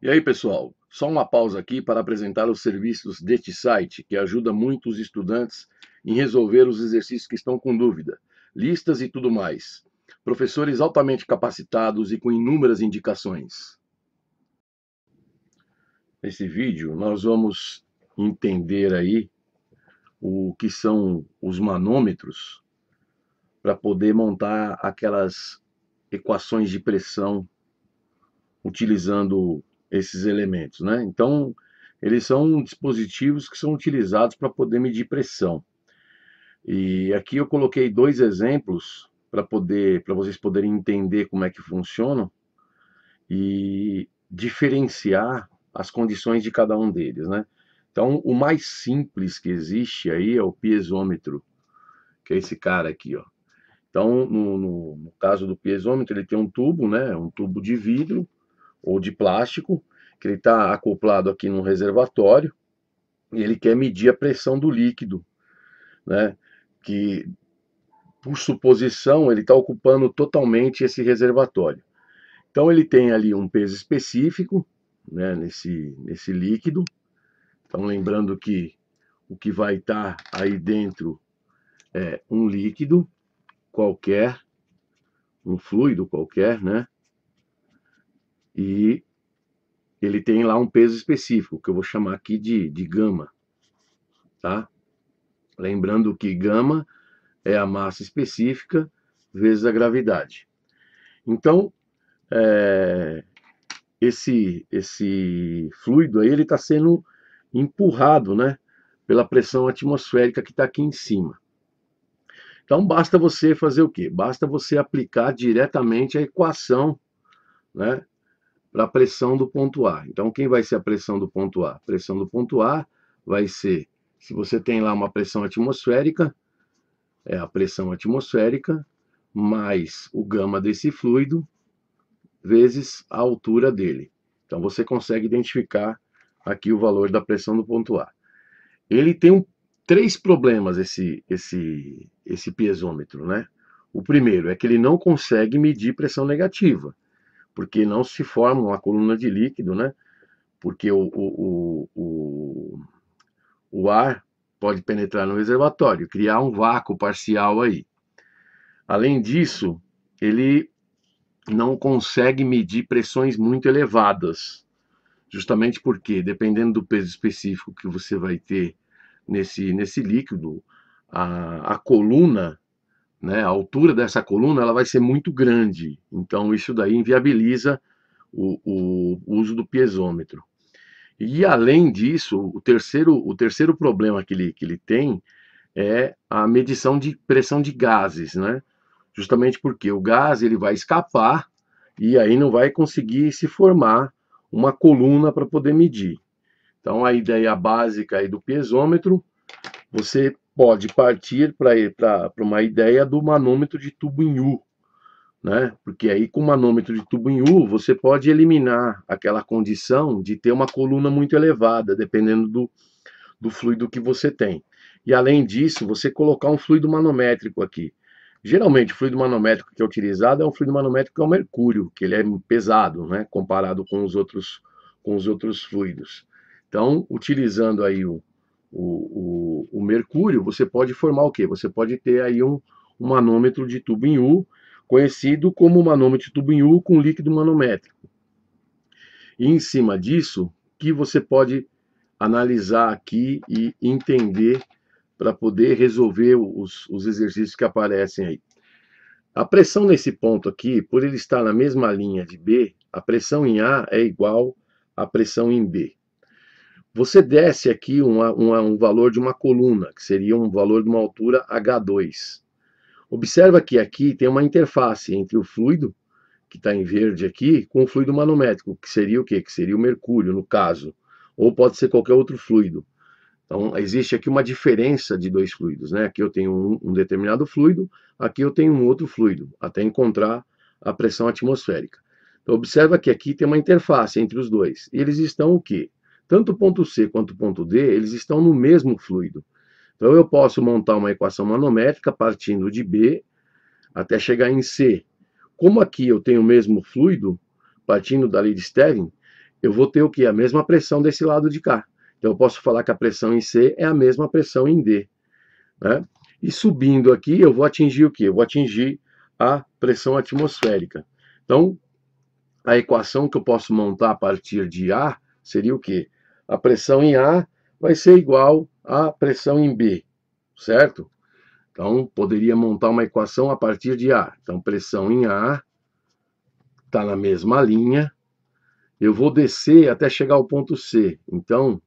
E aí, pessoal, só uma pausa aqui para apresentar os serviços deste site, que ajuda muito os estudantes em resolver os exercícios que estão com dúvida, listas e tudo mais. Professores altamente capacitados e com inúmeras indicações. Nesse vídeo, nós vamos entender aí o que são os manômetros para poder montar aquelas equações de pressão utilizando esses elementos, né? Então, eles são dispositivos que são utilizados para poder medir pressão. E aqui eu coloquei dois exemplos para poder, para vocês poderem entender como é que funcionam e diferenciar as condições de cada um deles, né? Então, o mais simples que existe aí é o piezômetro, que é esse cara aqui, ó. Então, no, no, no caso do piezômetro, ele tem um tubo, né? Um tubo de vidro ou de plástico, que ele está acoplado aqui num reservatório, e ele quer medir a pressão do líquido, né? que, por suposição, ele está ocupando totalmente esse reservatório. Então, ele tem ali um peso específico né? nesse, nesse líquido. Então, lembrando que o que vai estar tá aí dentro é um líquido qualquer, um fluido qualquer, né? E ele tem lá um peso específico, que eu vou chamar aqui de, de gama, tá? Lembrando que gama é a massa específica vezes a gravidade. Então, é, esse, esse fluido aí, ele está sendo empurrado, né? Pela pressão atmosférica que está aqui em cima. Então, basta você fazer o quê? Basta você aplicar diretamente a equação, né? para a pressão do ponto A. Então, quem vai ser a pressão do ponto A? A pressão do ponto A vai ser, se você tem lá uma pressão atmosférica, é a pressão atmosférica mais o gama desse fluido vezes a altura dele. Então, você consegue identificar aqui o valor da pressão do ponto A. Ele tem um, três problemas, esse, esse, esse piezômetro, né? O primeiro é que ele não consegue medir pressão negativa porque não se forma uma coluna de líquido, né? Porque o, o, o, o ar pode penetrar no reservatório, criar um vácuo parcial aí. Além disso, ele não consegue medir pressões muito elevadas, justamente porque, dependendo do peso específico que você vai ter nesse, nesse líquido, a, a coluna né, a altura dessa coluna ela vai ser muito grande. Então, isso daí inviabiliza o, o, uso do piezômetro. E, além disso, o terceiro, o terceiro problema que ele, que ele tem é a medição de pressão de gases, né? Justamente porque o gás ele vai escapar e aí não vai conseguir se formar uma coluna para poder medir. Então, a ideia básica aí do piezômetro, você pode partir para uma ideia do manômetro de tubo em U, né? Porque aí com o manômetro de tubo em U, você pode eliminar aquela condição de ter uma coluna muito elevada, dependendo do, do fluido que você tem. E além disso, você colocar um fluido manométrico aqui. Geralmente, o fluido manométrico que é utilizado é um fluido manométrico que é o mercúrio, que ele é pesado, né? Comparado com os outros, com os outros fluidos. Então, utilizando aí o, o, o, o, mercúrio, você pode formar o quê? Você pode ter aí um, um manômetro de tubo em U, conhecido como manômetro de tubo em U com líquido manométrico. E em cima disso, que você pode analisar aqui e entender para poder resolver os, os exercícios que aparecem aí. A pressão nesse ponto aqui, por ele estar na mesma linha de B, a pressão em A é igual à pressão em B. Você desce aqui uma, uma, um valor de uma coluna, que seria um valor de uma altura H2. Observa que aqui tem uma interface entre o fluido, que está em verde aqui, com o fluido manométrico, que seria o quê? Que seria o mercúrio, no caso. Ou pode ser qualquer outro fluido. Então, existe aqui uma diferença de dois fluidos, né? Aqui eu tenho um, um determinado fluido, aqui eu tenho um outro fluido, até encontrar a pressão atmosférica. Então, observa que aqui tem uma interface entre os dois. E eles estão o quê? Tanto o ponto C quanto o ponto D, eles estão no mesmo fluido. Então eu posso montar uma equação manométrica partindo de B até chegar em C. Como aqui eu tenho o mesmo fluido, partindo da lei de Stern, eu vou ter o que? A mesma pressão desse lado de cá. Então eu posso falar que a pressão em C é a mesma pressão em D. Né? E subindo aqui, eu vou atingir o que? Eu vou atingir a pressão atmosférica. Então, a equação que eu posso montar a partir de A seria o quê? a pressão em A vai ser igual à pressão em B, certo? Então, poderia montar uma equação a partir de A. Então, pressão em A está na mesma linha. Eu vou descer até chegar ao ponto C. Então,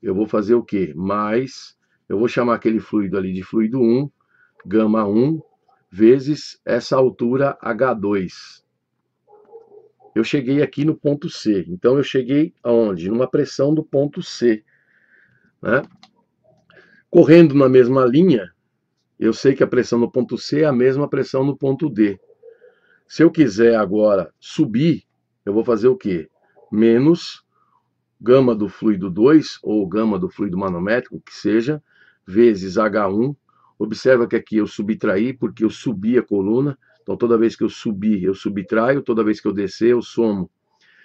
eu vou fazer o quê? Mais, eu vou chamar aquele fluido ali de fluido 1, gama 1, vezes essa altura H2 eu cheguei aqui no ponto C. Então eu cheguei aonde? Numa pressão do ponto C. Né? Correndo na mesma linha, eu sei que a pressão no ponto C é a mesma pressão no ponto D. Se eu quiser agora subir, eu vou fazer o quê? Menos gama do fluido 2, ou gama do fluido manométrico, que seja, vezes H1. Observa que aqui eu subtraí, porque eu subi a coluna então, toda vez que eu subir, eu subtraio, toda vez que eu descer, eu somo.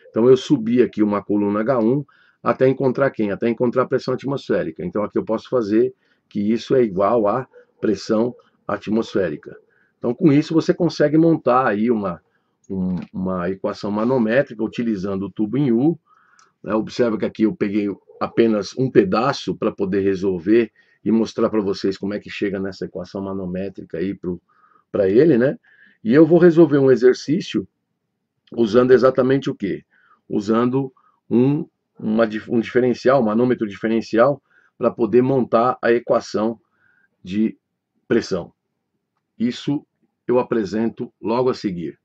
Então, eu subi aqui uma coluna H1 até encontrar quem? Até encontrar a pressão atmosférica. Então, aqui eu posso fazer que isso é igual à pressão atmosférica. Então, com isso, você consegue montar aí uma, um, uma equação manométrica utilizando o tubo em U. Né? observa que aqui eu peguei apenas um pedaço para poder resolver e mostrar para vocês como é que chega nessa equação manométrica aí para ele, né? E eu vou resolver um exercício usando exatamente o quê? Usando um, uma, um diferencial, um manômetro diferencial, para poder montar a equação de pressão. Isso eu apresento logo a seguir.